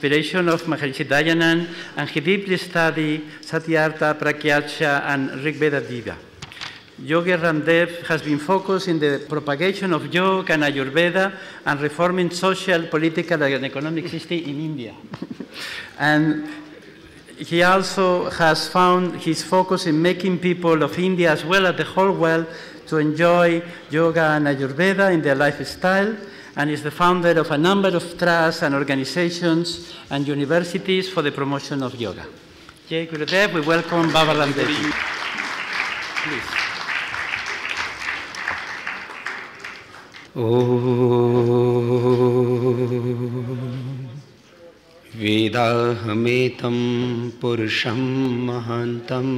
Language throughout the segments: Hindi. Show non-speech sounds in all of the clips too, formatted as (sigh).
inspiration of Maharishi Dayanand, and he deeply studied Satyartha, Prakyaksha, and Rigveda Diva. Yogi Ramdev has been focused in the propagation of yoga and Ayurveda and reforming social, political, and economic system in India. (laughs) and he also has found his focus in making people of India as well as the whole world to enjoy yoga and Ayurveda in their lifestyle and is the founder of a number of trusts and organizations and universities for the promotion of yoga. Jay Gurudev, we welcome Baba Ramdevi. Please. वेदाहमेतं पुरुषं महान्तम्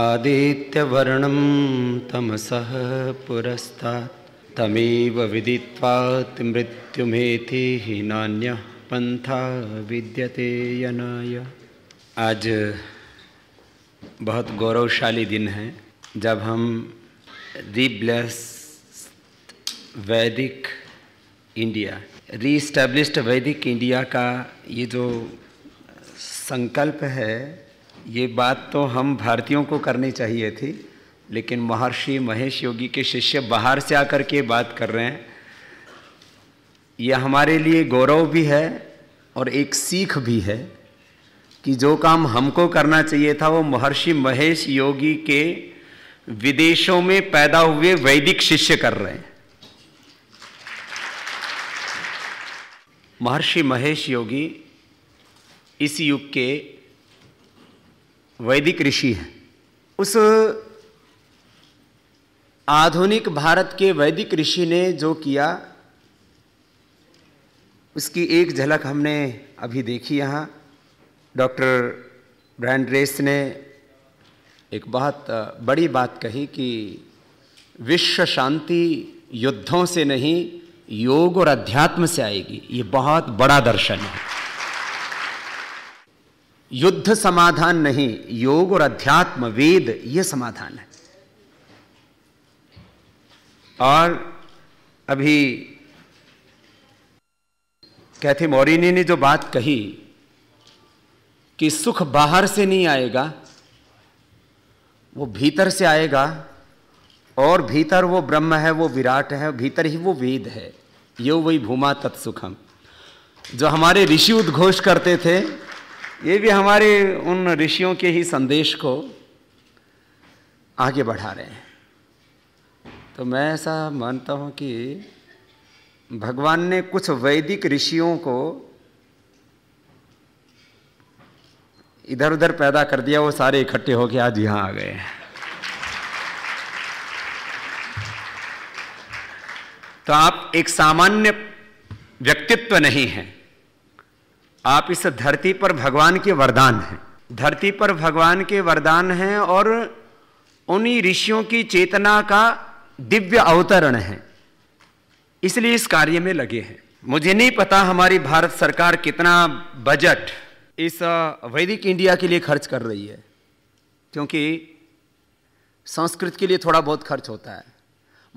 आदित्यवर्णं तमसः पुरस्तात् तमेव विदित्वा मृत्युमेति ही नान्य पंथा विद्यते यनाय आज बहुत गौरवशाली दिन है जब हम दी ब्लेस वैदिक इंडिया रीस्टेब्लिश्ड वैदिक इंडिया का ये जो संकल्प है ये बात तो हम भारतीयों को करनी चाहिए थी लेकिन महर्षि महेश योगी के शिष्य बाहर से आकर के बात कर रहे हैं यह हमारे लिए गौरव भी है और एक सीख भी है कि जो काम हमको करना चाहिए था वो महर्षि महेश योगी के विदेशों में पैदा हुए वैदिक शिष्य कर रहे हैं महर्षि महेश योगी इस युग के वैदिक ऋषि हैं उस आधुनिक भारत के वैदिक ऋषि ने जो किया उसकी एक झलक हमने अभी देखी यहाँ डॉक्टर ब्रैंड्रेस ने एक बहुत बड़ी बात कही कि विश्व शांति युद्धों से नहीं योग और अध्यात्म से आएगी ये बहुत बड़ा दर्शन है युद्ध समाधान नहीं योग और अध्यात्म वेद ये समाधान है और अभी कैथे मोरिनी ने जो बात कही कि सुख बाहर से नहीं आएगा वो भीतर से आएगा और भीतर वो ब्रह्म है वो विराट है भीतर ही वो वेद है यो वही भूमा तत्सुखम जो हमारे ऋषि उद्घोष करते थे ये भी हमारे उन ऋषियों के ही संदेश को आगे बढ़ा रहे हैं तो मैं ऐसा मानता हूँ कि भगवान ने कुछ वैदिक ऋषियों को इधर उधर पैदा कर दिया वो सारे इकट्ठे होके आज यहाँ आ गए तो आप एक सामान्य व्यक्तित्व नहीं हैं आप इस धरती पर भगवान के वरदान हैं धरती पर भगवान के वरदान हैं और उन्हीं ऋषियों की चेतना का दिव्य अवतरण है इसलिए इस कार्य में लगे हैं मुझे नहीं पता हमारी भारत सरकार कितना बजट इस वैदिक इंडिया के लिए खर्च कर रही है क्योंकि संस्कृत के लिए थोड़ा बहुत खर्च होता है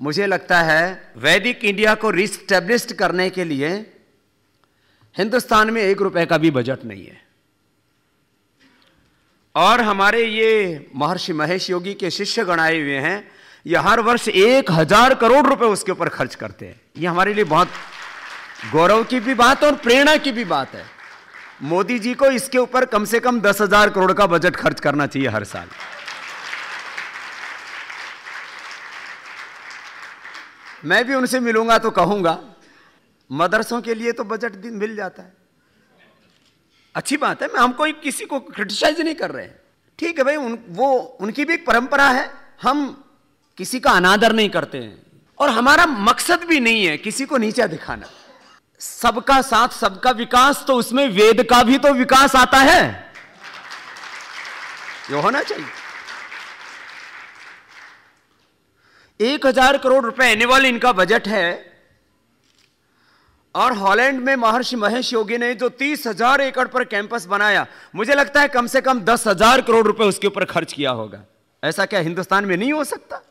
मुझे लगता है वैदिक इंडिया को रिस्टेब्लिश करने के लिए हिंदुस्तान में एक रुपए का भी बजट नहीं है और हमारे ये महर्षि महेश योगी के शिष्य गणाए हुए हैं ये हर वर्ष एक हजार करोड़ रुपए उसके ऊपर खर्च करते हैं ये हमारे लिए बहुत गौरव की भी बात और प्रेरणा की भी बात है मोदी जी को इसके ऊपर कम से कम दस हजार करोड़ का बजट खर्च करना चाहिए हर साल मैं भी उनसे मिलूंगा तो कहूंगा मदरसों के लिए तो बजट मिल जाता है अच्छी बात है मैं हम कोई किसी को क्रिटिसाइज नहीं कर रहे हैं ठीक है भाई उन वो उनकी भी एक परंपरा है हम किसी का अनादर नहीं करते हैं और हमारा मकसद भी नहीं है किसी को नीचा दिखाना सबका साथ सबका विकास तो उसमें वेद का भी तो विकास आता है यो होना चाहिए एक हजार करोड़ रुपए एनुअल इनका बजट है और हॉलैंड में महर्षि महेश योगी ने जो तीस हजार एकड़ पर कैंपस बनाया मुझे लगता है कम से कम दस हजार करोड़ रुपए उसके ऊपर खर्च किया होगा ऐसा क्या हिंदुस्तान में नहीं हो सकता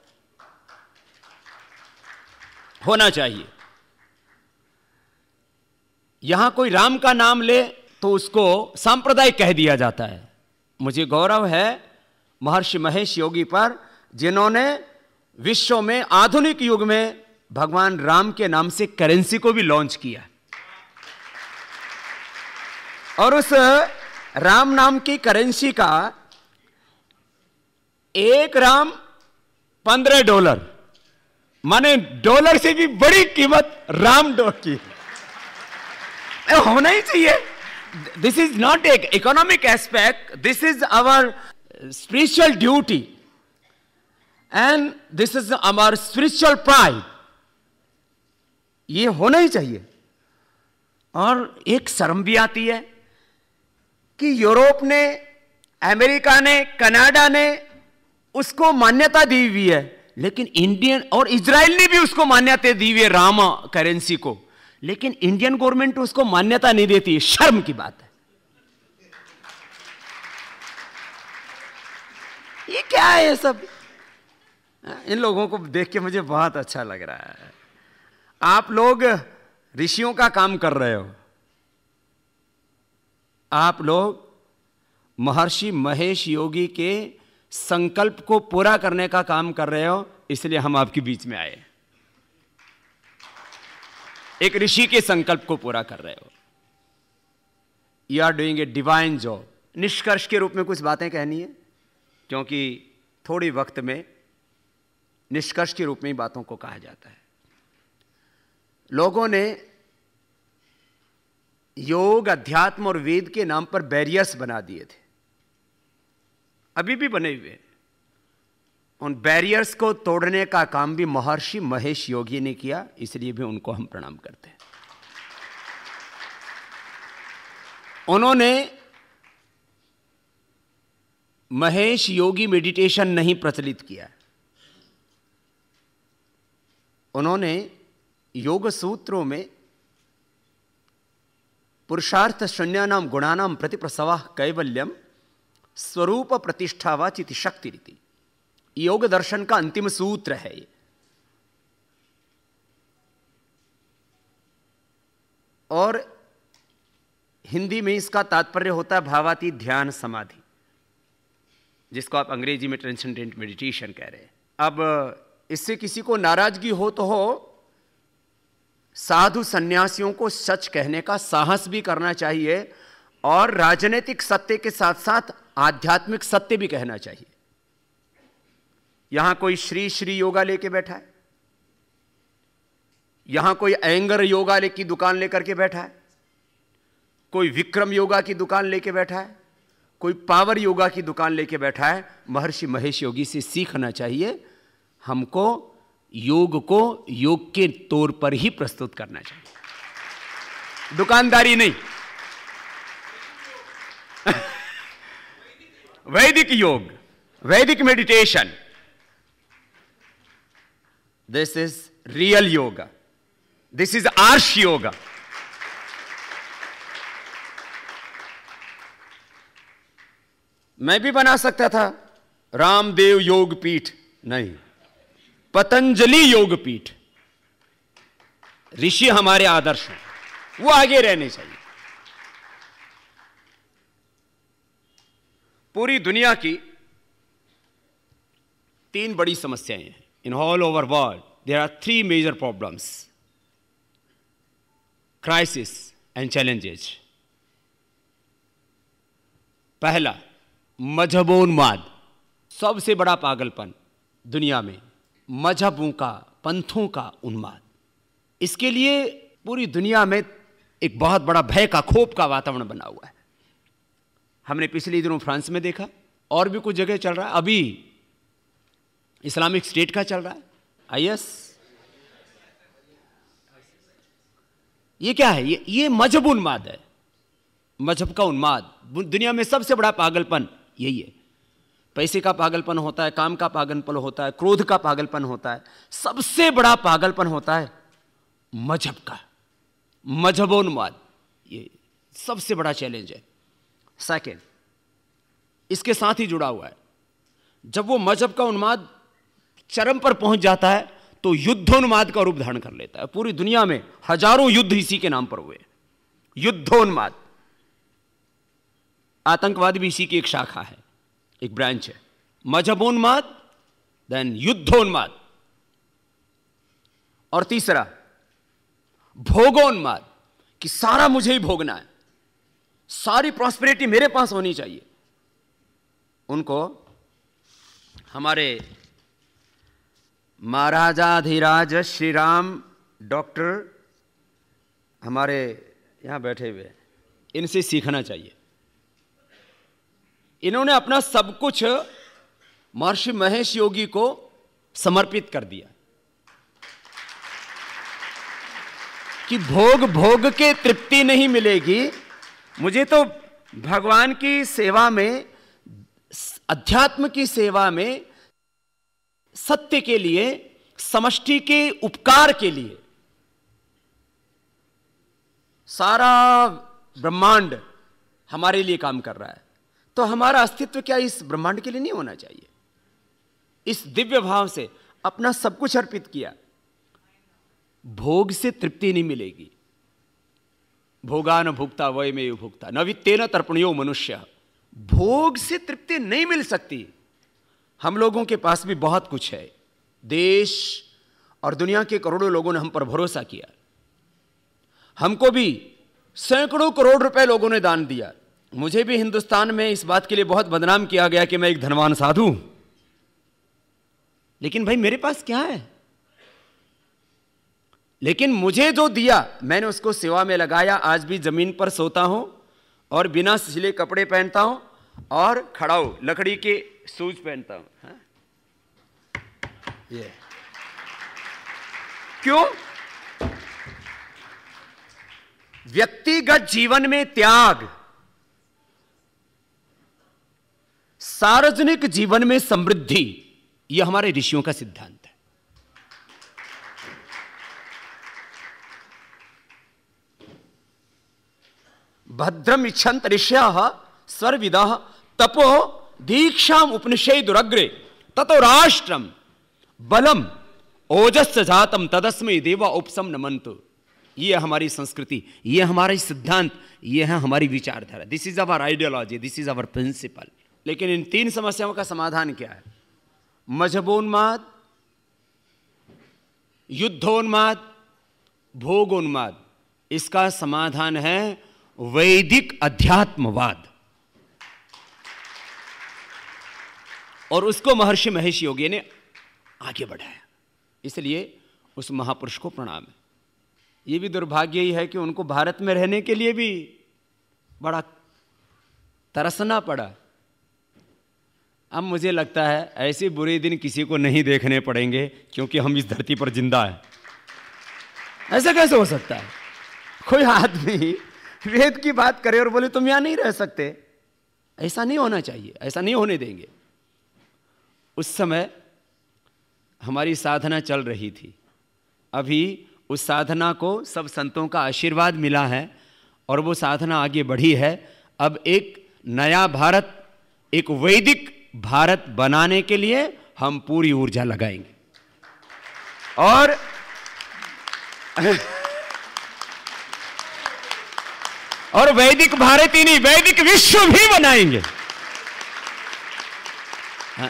होना चाहिए यहां कोई राम का नाम ले तो उसको सांप्रदायिक कह दिया जाता है मुझे गौरव है महर्षि महेश योगी पर जिन्होंने विश्व में आधुनिक युग में भगवान राम के नाम से करेंसी को भी लॉन्च किया और उस राम नाम की करेंसी का एक राम पंद्रह डॉलर माने डॉलर से भी बड़ी कीमत रामडोर की होना ही चाहिए दिस इज नॉट एक economic aspect this is our spiritual duty and this is our spiritual pride ये होना ही चाहिए और एक शर्म भी आती है कि यूरोप ने अमेरिका ने कनाडा ने उसको मान्यता दी हुई है लेकिन इंडियन और इसराइल ने भी उसको मान्यता दी हुई राम करेंसी को लेकिन इंडियन गवर्नमेंट उसको मान्यता नहीं देती शर्म की बात है ये क्या है सब इन लोगों को देख के मुझे बहुत अच्छा लग रहा है आप लोग ऋषियों का काम कर रहे हो आप लोग महर्षि महेश योगी के संकल्प को पूरा करने का काम कर रहे हो इसलिए हम आपके बीच में आए एक ऋषि के संकल्प को पूरा कर रहे हो you are doing a divine job निष्कर्ष के रूप में कुछ बातें कहनी है क्योंकि थोड़ी वक्त में निष्कर्ष के रूप में ही बातों को कहा जाता है लोगों ने योग अध्यात्म और वेद के नाम पर बैरियर्स बना दिए थे अभी भी बने हुए उन बैरियर्स को तोड़ने का काम भी महर्षि महेश योगी ने किया इसलिए भी उनको हम प्रणाम करते हैं उन्होंने महेश योगी मेडिटेशन नहीं प्रचलित किया उन्होंने योग सूत्रों में पुरुषार्थ शून्य नाम गुणानाम प्रति प्रसवाह कैवल्यम स्वरूप प्रतिष्ठा व शक्ति रीति योग दर्शन का अंतिम सूत्र है और हिंदी में इसका तात्पर्य होता है भावाती ध्यान समाधि जिसको आप अंग्रेजी में ट्रांसेंडेंट मेडिटेशन कह रहे हैं अब इससे किसी को नाराजगी हो तो हो साधु सन्यासियों को सच कहने का साहस भी करना चाहिए और राजनीतिक सत्य के साथ साथ आध्यात्मिक सत्य भी कहना चाहिए यहां कोई श्री श्री योगा लेके बैठा है यहां कोई एंगर योगा ले की दुकान लेकर के बैठा है कोई विक्रम योगा की दुकान लेके बैठा है कोई पावर योगा की दुकान लेके बैठा है महर्षि महेश योगी से सीखना चाहिए हमको योग को योग के तौर पर ही प्रस्तुत करना चाहिए दुकानदारी नहीं वैदिक योग वैदिक meditation this is real yoga this is आर्श योग मैं भी बना सकता था रामदेव योग पीठ नहीं पतंजलि योग पीठ ऋषि हमारे आदर्श हैं वो आगे रहने चाहिए पूरी दुनिया की तीन बड़ी समस्याएं हैं in all over world there are three major problems crisis and challenges पहला मजहबोन्माद सबसे बड़ा पागलपन दुनिया में मजहबों का पंथों का उन्माद इसके लिए पूरी दुनिया में एक बहुत बड़ा भय का खोप का वातावरण बना हुआ है हमने पिछले दिनों फ्रांस में देखा और भी कुछ जगह चल रहा है अभी इस्लामिक स्टेट का चल रहा है आई एस ये क्या है ये ये मजहब उन्माद है मजहब का उन्माद दुनिया में सबसे बड़ा पागलपन यही है पैसे का पागलपन होता है काम का पागलपन होता है क्रोध का पागलपन होता है सबसे बड़ा पागलपन होता है मजहब का मजहबोन्माद ये सबसे बड़ा चैलेंज है सेकेंड इसके साथ ही जुड़ा हुआ है जब वो मजहब का उन्माद चरम पर पहुंच जाता है तो युद्धोन्माद का रूप धारण कर लेता है पूरी दुनिया में हजारों युद्ध इसी के नाम पर हुए युद्धोन्माद आतंकवाद भी इसी की एक शाखा है एक ब्रांच है मजहबोन्माद देन युद्धोन्माद और तीसरा भोगोन्माद कि सारा मुझे ही भोगना है सारी प्रॉस्पेरिटी मेरे पास होनी चाहिए उनको हमारे महाराजाधिराज श्री राम डॉक्टर हमारे यहाँ बैठे हुए इनसे सीखना चाहिए इन्होंने अपना सब कुछ महर्षि महेश योगी को समर्पित कर दिया कि भोग भोग के तृप्ति नहीं मिलेगी मुझे तो भगवान की सेवा में अध्यात्म की सेवा में सत्य के लिए समष्टि के उपकार के लिए सारा ब्रह्मांड हमारे लिए काम कर रहा है तो हमारा अस्तित्व क्या इस ब्रह्मांड के लिए नहीं होना चाहिए इस दिव्य भाव से अपना सब कुछ अर्पित किया भोग से तृप्ति नहीं मिलेगी भोगान भुगता वय में भुगता तर्पण तर्पणियो मनुष्य भोग से तृप्ति नहीं मिल सकती हम लोगों के पास भी बहुत कुछ है देश और दुनिया के करोड़ों लोगों ने हम पर भरोसा किया हमको भी सैकड़ों करोड़ रुपए लोगों ने दान दिया मुझे भी हिंदुस्तान में इस बात के लिए बहुत बदनाम किया गया कि मैं एक धनवान साधु लेकिन भाई मेरे पास क्या है लेकिन मुझे जो दिया मैंने उसको सेवा में लगाया आज भी ज़मीन पर सोता हूँ और बिना सिले कपड़े पहनता हूँ और खड़ा हो लकड़ी के सूज पहनता हूँ ये हाँ? क्यों व्यक्तिगत जीवन में त्याग सार्वजनिक जीवन में समृद्धि यह हमारे ऋषियों का सिद्धांत भद्रम इच्छन्त ऋष्या सर्विद तपो दीक्षा दुरग्रे ततो राष्ट्रम बलम ओजस्व जातम तदस्मय देवा उपसम नमंतु ये हमारी संस्कृति ये हमारे सिद्धांत ये है हमारी विचारधारा this is our ideology this is our principle लेकिन इन तीन समस्याओं का समाधान क्या है मजहबोन्माद युद्धोन्माद भोगोन्माद इसका समाधान है वैदिक अध्यात्मवाद और उसको महर्षि महेश योगी ने आगे बढ़ाया इसलिए उस महापुरुष को प्रणाम है ये भी दुर्भाग्य ही है कि उनको भारत में रहने के लिए भी बड़ा तरसना पड़ा अब मुझे लगता है ऐसे बुरे दिन किसी को नहीं देखने पड़ेंगे क्योंकि हम इस धरती पर जिंदा हैं ऐसा कैसे हो सकता है कोई आदमी वेद की बात करे और बोले तुम यहां नहीं रह सकते ऐसा नहीं होना चाहिए ऐसा नहीं होने देंगे उस समय हमारी साधना चल रही थी अभी उस साधना को सब संतों का आशीर्वाद मिला है और वो साधना आगे बढ़ी है अब एक नया भारत एक वैदिक भारत बनाने के लिए हम पूरी ऊर्जा लगाएंगे और और वैदिक भारत ही नहीं वैदिक विश्व भी बनाएंगे हाँ।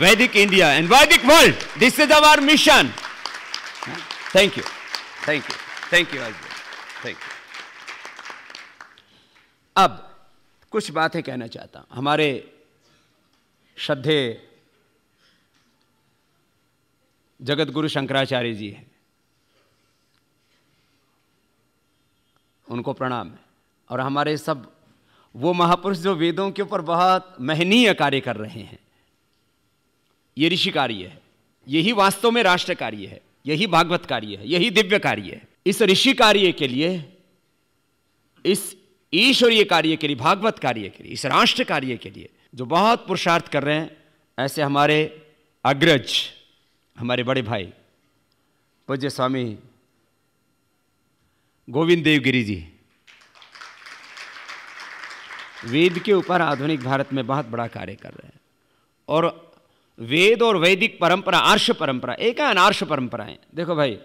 Vedic India and Vedic world this is our mission thank you thank you thank you thank you अब कुछ बातें कहना चाहता हूं हमारे श्रद्धे जगत गुरु शंकराचार्य जी हैं उनको प्रणाम है और हमारे सब वो महापुरुष जो वेदों के ऊपर बहुत महनीय कार्य कर रहे हैं ये ऋषि कार्य है यही वास्तव में राष्ट्र कार्य है यही भागवत कार्य है यही दिव्य कार्य है इस ऋषि कार्य के लिए इस ईश्वरीय कार्य के लिए भागवत कार्य के लिए इस राष्ट्र कार्य के लिए जो बहुत पुरुषार्थ कर रहे हैं ऐसे हमारे अग्रज हमारे बड़े भाई पूज्य स्वामी गोविंद देव गिरी जी वेद के ऊपर आधुनिक भारत में बहुत बड़ा कार्य कर रहे हैं और वेद और वैदिक परंपरा आर्ष परंपरा एक है अनार्ष परंपराएं देखो भाई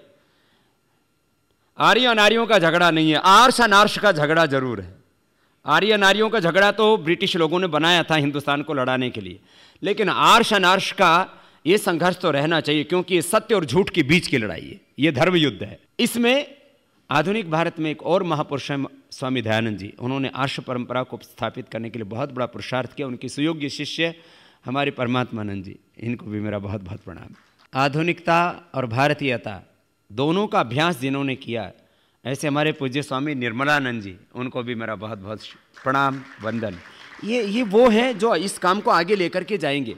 आर्य नारियों का झगड़ा नहीं है आर्ष अनार्ष का झगड़ा जरूर है आर्य नारियों का झगड़ा तो ब्रिटिश लोगों ने बनाया था हिंदुस्तान को लड़ाने के लिए लेकिन आर्ष अनार्ष का ये संघर्ष तो रहना चाहिए क्योंकि ये सत्य और झूठ के बीच की लड़ाई है ये धर्म युद्ध है इसमें आधुनिक भारत में एक और महापुरुष हैं स्वामी दयानंद जी उन्होंने आर्ष परंपरा को स्थापित करने के लिए बहुत बड़ा पुरुषार्थ किया उनके सुयोग्य शिष्य हमारे परमात्मानंद जी इनको भी मेरा बहुत बहुत प्रणाम आधुनिकता और भारतीयता दोनों का अभ्यास जिन्होंने किया ऐसे हमारे पूज्य स्वामी निर्मलानंद जी उनको भी मेरा बहुत बहुत प्रणाम वंदन ये ये वो हैं जो इस काम को आगे लेकर के जाएंगे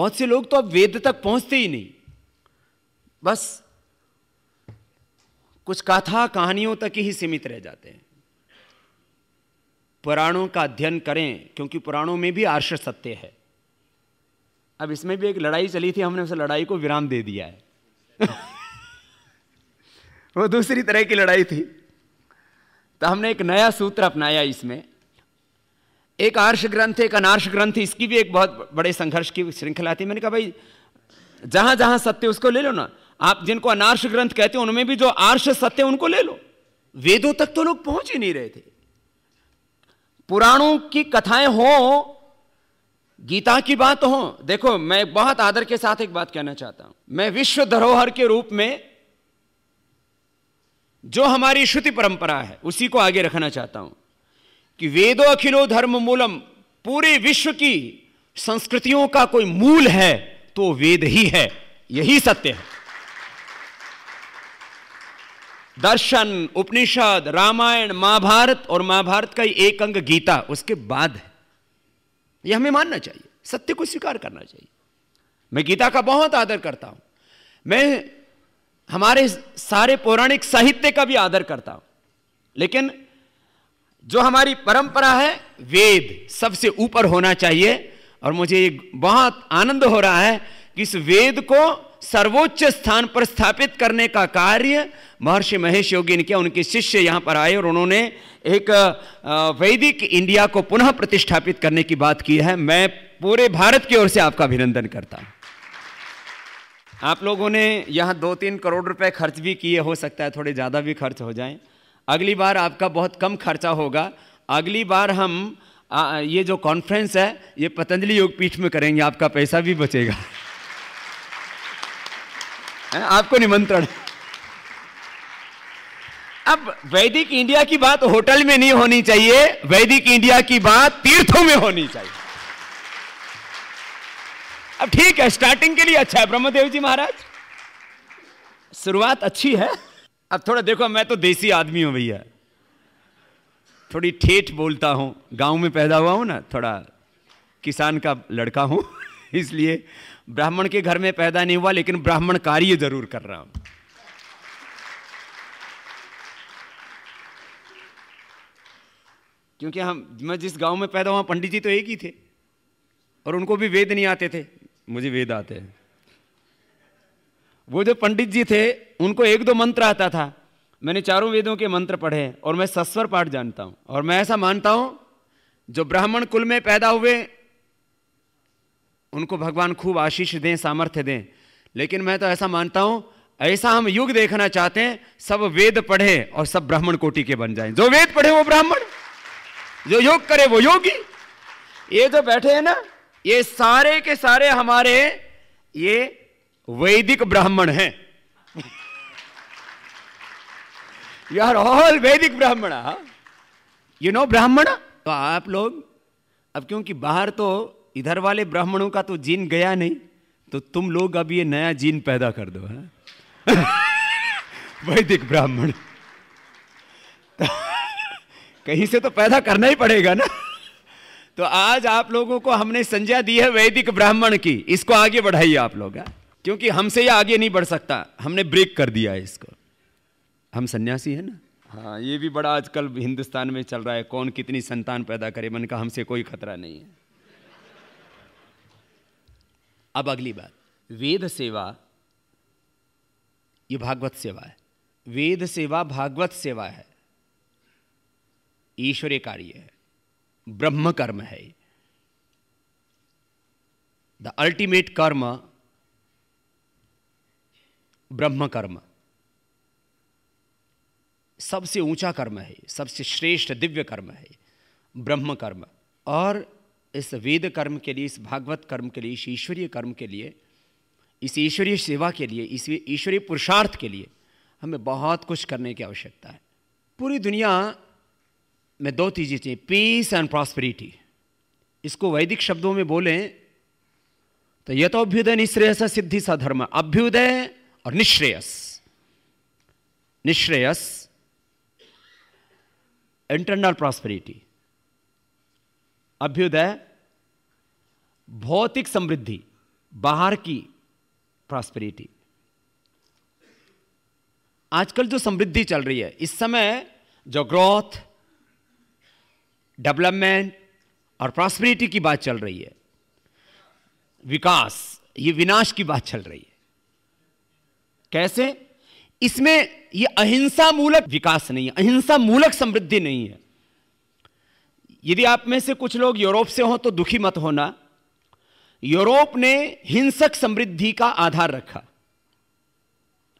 बहुत से लोग तो अब वेद तक पहुँचते ही नहीं बस कुछ कथा कहानियों तक ही सीमित रह जाते हैं पुराणों का अध्ययन करें क्योंकि पुराणों में भी आर्ष सत्य है अब इसमें भी एक लड़ाई चली थी हमने उस लड़ाई को विराम दे दिया है (laughs) वो दूसरी तरह की लड़ाई थी तो हमने एक नया सूत्र अपनाया इसमें एक आर्ष ग्रंथ एक अनार्ष ग्रंथ इसकी भी एक बहुत बड़े संघर्ष की श्रृंखला थी मैंने कहा भाई जहां जहां सत्य उसको ले लो ना आप जिनको अनार्ष ग्रंथ कहते हैं उनमें भी जो आर्ष सत्य उनको ले लो वेदों तक तो लोग पहुंच ही नहीं रहे थे पुराणों की कथाएं हो गीता की बात हो देखो मैं बहुत आदर के साथ एक बात कहना चाहता हूं मैं विश्व धरोहर के रूप में जो हमारी श्रुति परंपरा है उसी को आगे रखना चाहता हूं कि वेदो अखिलो धर्म मूलम पूरे विश्व की संस्कृतियों का कोई मूल है तो वेद ही है यही सत्य है दर्शन उपनिषद रामायण महाभारत और महाभारत का एक अंग गीता उसके बाद है यह हमें मानना चाहिए सत्य को स्वीकार करना चाहिए मैं गीता का बहुत आदर करता हूं मैं हमारे सारे पौराणिक साहित्य का भी आदर करता हूं लेकिन जो हमारी परंपरा है वेद सबसे ऊपर होना चाहिए और मुझे बहुत आनंद हो रहा है कि इस वेद को सर्वोच्च स्थान पर स्थापित करने का कार्य महर्षि महेश योगी ने किया उनके शिष्य यहाँ पर आए और उन्होंने एक वैदिक इंडिया को पुनः प्रतिष्ठापित करने की बात की है मैं पूरे भारत की ओर से आपका अभिनंदन करता हूँ आप लोगों ने यहाँ दो तीन करोड़ रुपए खर्च भी किए हो सकता है थोड़े ज़्यादा भी खर्च हो जाएं अगली बार आपका बहुत कम खर्चा होगा अगली बार हम आ, ये जो कॉन्फ्रेंस है ये पतंजलि योग पीठ में करेंगे आपका पैसा भी बचेगा आपको निमंत्रण अब वैदिक इंडिया की बात होटल में नहीं होनी चाहिए वैदिक इंडिया की बात तीर्थों में होनी चाहिए अब ठीक है स्टार्टिंग के लिए अच्छा है ब्रह्मदेव जी महाराज शुरुआत अच्छी है अब थोड़ा देखो मैं तो देसी आदमी हूं भैया थोड़ी ठेठ बोलता हूं गांव में पैदा हुआ हूं ना थोड़ा किसान का लड़का हूं (laughs) इसलिए ब्राह्मण के घर में पैदा नहीं हुआ लेकिन ब्राह्मण कार्य जरूर कर रहा हूं क्योंकि हम मैं जिस गांव में पैदा हुआ पंडित जी तो एक ही थे और उनको भी वेद नहीं आते थे मुझे वेद आते हैं वो जो पंडित जी थे उनको एक दो मंत्र आता था मैंने चारों वेदों के मंत्र पढ़े और मैं सस्वर पाठ जानता हूं और मैं ऐसा मानता हूं जो ब्राह्मण कुल में पैदा हुए उनको भगवान खूब आशीष दें सामर्थ्य दें लेकिन मैं तो ऐसा मानता हूँ ऐसा हम युग देखना चाहते हैं सब वेद पढ़े और सब ब्राह्मण कोटि के बन जाएं जो वेद पढ़े वो ब्राह्मण जो योग करे वो योगी ये जो बैठे हैं ना ये सारे के सारे हमारे ये वैदिक ब्राह्मण हैं यार (laughs) ऑल वैदिक ब्राह्मण यू हाँ। नो ब्राह्मण तो आप लोग अब क्योंकि बाहर तो इधर वाले ब्राह्मणों का तो जीन गया नहीं तो तुम लोग अब ये नया जीन पैदा कर दो है (laughs) वैदिक ब्राह्मण (laughs) कहीं से तो पैदा करना ही पड़ेगा ना तो आज आप लोगों को हमने संज्ञा दी है वैदिक ब्राह्मण की इसको आगे बढ़ाइए आप लोग क्योंकि हमसे ये आगे नहीं बढ़ सकता हमने ब्रेक कर दिया है इसको हम सन्यासी है ना हाँ ये भी बड़ा आजकल हिंदुस्तान में चल रहा है कौन कितनी संतान पैदा करे मन का हमसे कोई खतरा नहीं है अब अगली बात वेद सेवा ये भागवत सेवा है वेद सेवा भागवत सेवा है ईश्वरीय कार्य है ब्रह्म कर्म है द अल्टीमेट कर्म ब्रह्म कर्म सबसे ऊंचा कर्म है सबसे श्रेष्ठ दिव्य कर्म है ब्रह्म कर्म और इस वेद कर्म के लिए इस भागवत कर्म के लिए इस ईश्वरीय कर्म के लिए इस ईश्वरीय सेवा के लिए इस ईश्वरीय पुरुषार्थ के लिए हमें बहुत कुछ करने की आवश्यकता है पूरी दुनिया में दो चीज़ें चाहिए पीस एंड प्रॉस्पेरिटी इसको वैदिक शब्दों में बोलें तो यह तो अभ्युदय निश्रेयस सिद्धि सा धर्म अभ्युदय और निश्रेयस निश्रेयस इंटरनल प्रॉस्पेरिटी अभ्युदय भौतिक समृद्धि बाहर की प्रॉस्पेरिटी आजकल जो समृद्धि चल रही है इस समय जो ग्रोथ डेवलपमेंट और प्रॉस्पेरिटी की बात चल रही है विकास ये विनाश की बात चल रही है कैसे इसमें ये अहिंसा मूलक विकास नहीं है अहिंसा मूलक समृद्धि नहीं है यदि आप में से कुछ लोग यूरोप से हो तो दुखी मत होना यूरोप ने हिंसक समृद्धि का आधार रखा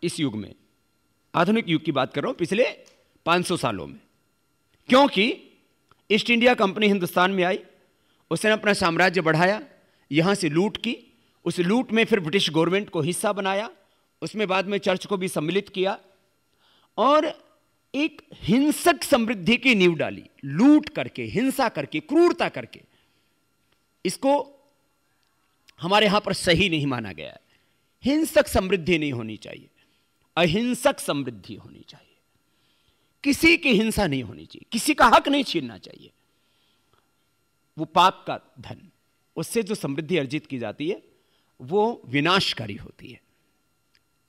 इस युग में आधुनिक युग की बात कर रहा हूं पिछले 500 सालों में क्योंकि ईस्ट इंडिया कंपनी हिंदुस्तान में आई उसने अपना साम्राज्य बढ़ाया यहां से लूट की उस लूट में फिर ब्रिटिश गवर्नमेंट को हिस्सा बनाया उसमें बाद में चर्च को भी सम्मिलित किया और एक हिंसक समृद्धि की नींव डाली लूट करके हिंसा करके क्रूरता करके इसको हमारे यहां पर सही नहीं माना गया है हिंसक समृद्धि नहीं होनी चाहिए अहिंसक समृद्धि होनी चाहिए किसी की हिंसा नहीं होनी चाहिए किसी का हक नहीं छीनना चाहिए वो पाप का धन उससे जो समृद्धि अर्जित की जाती है वो विनाशकारी होती है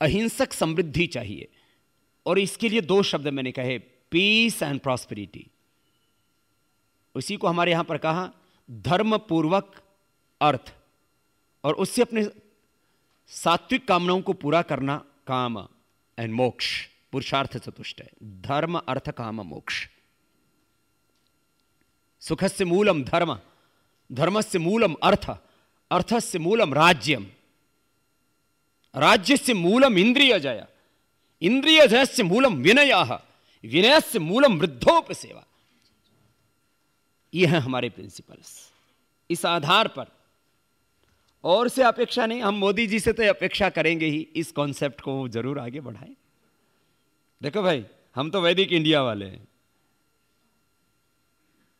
अहिंसक समृद्धि चाहिए और इसके लिए दो शब्द मैंने कहे पीस एंड प्रॉस्पेरिटी उसी को हमारे यहां पर कहा धर्म पूर्वक अर्थ और उससे अपने सात्विक कामनाओं को पूरा करना काम एंड मोक्ष पुरुषार्थ चतुष्ट है धर्म अर्थ काम मोक्ष सुखस्य मूलम धर्म धर्मस्य मूलम अर्थ अर्थस्य मूलम राज्यम से मूलम इंद्रिय जया जयस्य मूलम विनयः विनयस्य मूलम वृद्धोप सेवा यह है हमारे प्रिंसिपल्स इस आधार पर और से अपेक्षा नहीं हम मोदी जी से तो अपेक्षा करेंगे ही इस कॉन्सेप्ट को जरूर आगे बढ़ाएं देखो भाई हम तो वैदिक इंडिया वाले हैं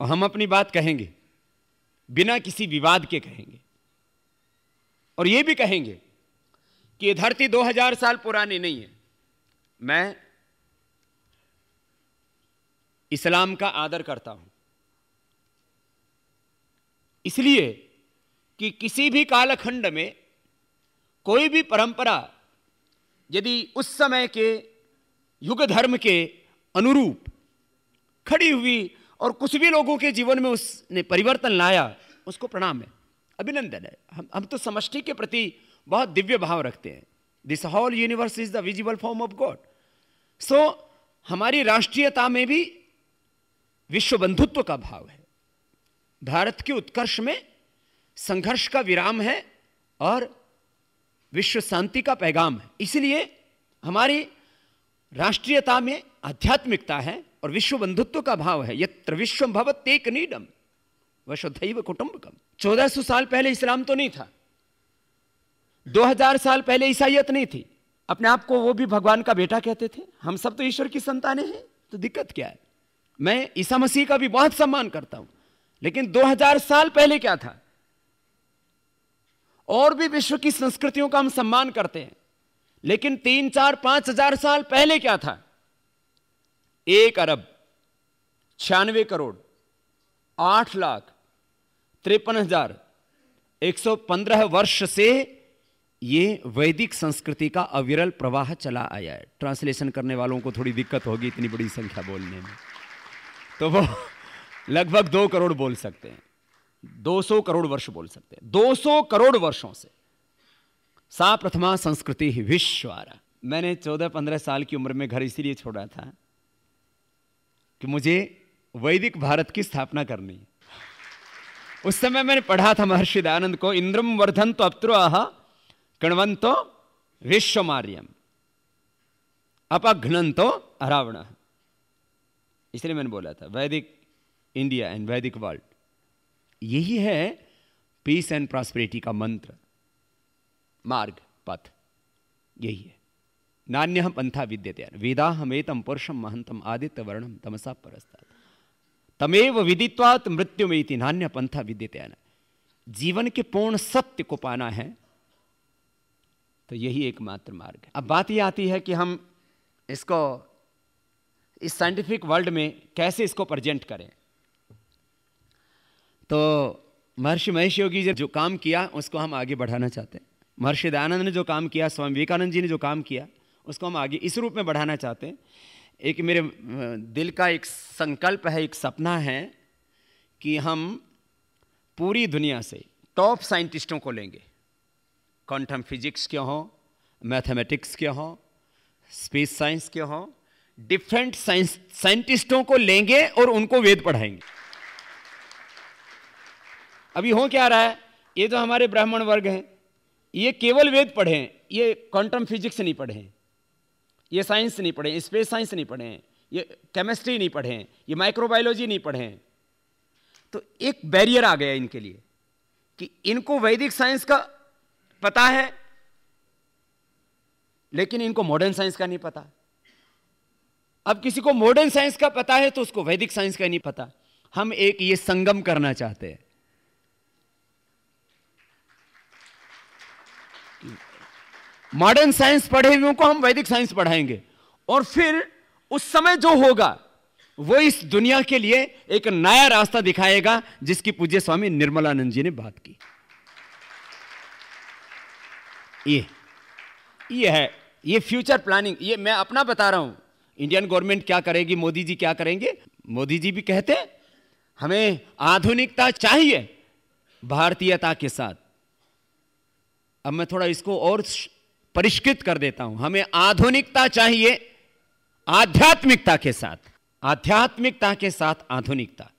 और हम अपनी बात कहेंगे बिना किसी विवाद के कहेंगे और ये भी कहेंगे कि धरती 2000 साल पुरानी नहीं है मैं इस्लाम का आदर करता हूं इसलिए कि किसी भी कालखंड में कोई भी परंपरा यदि उस समय के युग धर्म के अनुरूप खड़ी हुई और कुछ भी लोगों के जीवन में उसने परिवर्तन लाया उसको प्रणाम है अभिनंदन है हम हम तो समष्टि के प्रति बहुत दिव्य भाव रखते हैं this whole universe is the visible form of God so हमारी राष्ट्रीयता में भी विश्व बंधुत्व का भाव है भारत के उत्कर्ष में संघर्ष का विराम है और विश्व शांति का पैगाम है इसलिए हमारी राष्ट्रीयता में आध्यात्मिकता है और विश्व बंधुत्व का भाव है यत्र विश्व भवत एक नीडम वशुधैव कुटुंबकम चौदह सौ साल पहले इस्लाम तो नहीं था 2000 साल पहले ईसाइत नहीं थी अपने आप को वो भी भगवान का बेटा कहते थे हम सब तो ईश्वर की संतानें हैं तो दिक्कत क्या है मैं ईसा मसीह का भी बहुत सम्मान करता हूं लेकिन 2000 साल पहले क्या था और भी विश्व की संस्कृतियों का हम सम्मान करते हैं लेकिन तीन चार पांच हजार साल पहले क्या था एक अरब छियानवे करोड़ आठ लाख तिरपन हजार एक सौ पंद्रह वर्ष से ये वैदिक संस्कृति का अविरल प्रवाह चला आया है ट्रांसलेशन करने वालों को थोड़ी दिक्कत होगी इतनी बड़ी संख्या बोलने में तो वो लगभग दो करोड़ बोल सकते हैं 200 करोड़ वर्ष बोल सकते हैं 200 करोड़ वर्षों से सा प्रथमा संस्कृति ही विश्वारा मैंने 14-15 साल की उम्र में घर इसीलिए छोड़ा था कि मुझे वैदिक भारत की स्थापना करनी उस समय मैंने पढ़ा था महर्षि दयानंद को इंद्रम वर्धन तो अप्रो आहा कृण्वंतो विश्वमार्यम अपघ्नंतो अरावण इसलिए मैंने बोला था वैदिक इंडिया एंड वैदिक वर्ल्ड यही है पीस एंड प्रॉस्पेरिटी का मंत्र मार्ग पथ यही है नान्य पंथा त्यार वेदा हमेतम पुरुषम महंतम आदित्य वर्णम तमसा परस्ता तमेव विदित्वात मृत्युमेति नान्य पंथा विद्य जीवन के पूर्ण सत्य को पाना है तो यही एकमात्र मार्ग है अब बात यह आती है कि हम इसको इस साइंटिफिक वर्ल्ड में कैसे इसको प्रजेंट करें तो महर्षि महेश योगी जी जो काम किया उसको हम आगे बढ़ाना चाहते हैं महर्षि दयानंद ने जो काम किया स्वामी विवेकानंद जी ने जो काम किया उसको हम आगे इस रूप में बढ़ाना चाहते हैं एक मेरे दिल का एक संकल्प है एक सपना है कि हम पूरी दुनिया से टॉप साइंटिस्टों को लेंगे क्वांटम फिजिक्स के हों मैथमेटिक्स के हों स्पेस साइंस के हों डिफरेंट साइंस साइंटिस्टों को लेंगे और उनको वेद पढ़ाएंगे अभी हो क्या रहा है ये जो हमारे ब्राह्मण वर्ग हैं ये केवल वेद पढ़े ये क्वांटम फिजिक्स नहीं पढ़े ये साइंस नहीं पढ़े स्पेस साइंस नहीं पढ़े ये केमिस्ट्री नहीं पढ़े ये माइक्रोबायोलॉजी नहीं पढ़े तो एक बैरियर आ गया इनके लिए कि इनको वैदिक साइंस का पता है लेकिन इनको मॉडर्न साइंस का नहीं पता अब किसी को मॉडर्न साइंस का पता है तो उसको वैदिक साइंस का नहीं पता हम एक ये संगम करना चाहते हैं मॉडर्न साइंस पढ़े हुए को हम वैदिक साइंस पढ़ाएंगे और फिर उस समय जो होगा वो इस दुनिया के लिए एक नया रास्ता दिखाएगा जिसकी पूज्य स्वामी निर्मलानंद जी ने बात की ये ये है ये फ्यूचर प्लानिंग ये मैं अपना बता रहा हूँ इंडियन गवर्नमेंट क्या करेगी मोदी जी क्या करेंगे मोदी जी भी कहते हैं हमें आधुनिकता चाहिए भारतीयता के साथ अब मैं थोड़ा इसको और परिष्कृत कर देता हूं हमें आधुनिकता चाहिए आध्यात्मिकता के साथ आध्यात्मिकता के साथ आधुनिकता